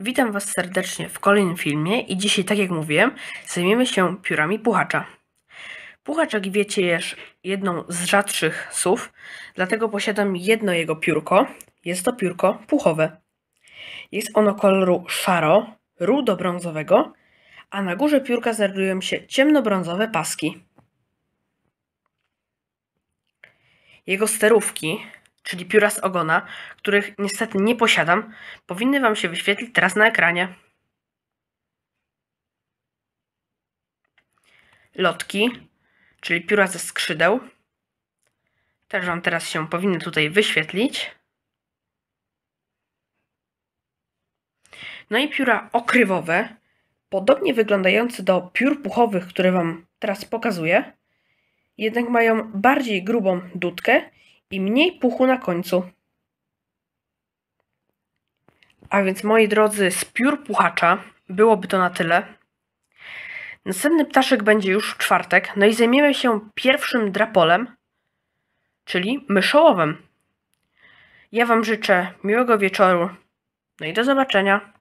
Witam Was serdecznie w kolejnym filmie i dzisiaj, tak jak mówiłem, zajmiemy się piórami puchacza. Puchacz, jak wiecie, jest jedną z rzadszych sów, dlatego posiadam jedno jego piórko. Jest to piórko puchowe. Jest ono koloru szaro, rudo-brązowego, a na górze piórka znajdują się ciemnobrązowe paski. Jego sterówki czyli pióra z ogona, których niestety nie posiadam, powinny Wam się wyświetlić teraz na ekranie. Lotki, czyli pióra ze skrzydeł, też Wam teraz się powinny tutaj wyświetlić. No i pióra okrywowe, podobnie wyglądające do piór puchowych, które Wam teraz pokazuję, jednak mają bardziej grubą dudkę i mniej puchu na końcu. A więc moi drodzy, z piór puchacza byłoby to na tyle. Następny ptaszek będzie już w czwartek, no i zajmiemy się pierwszym drapolem, czyli myszołowem. Ja Wam życzę miłego wieczoru, no i do zobaczenia.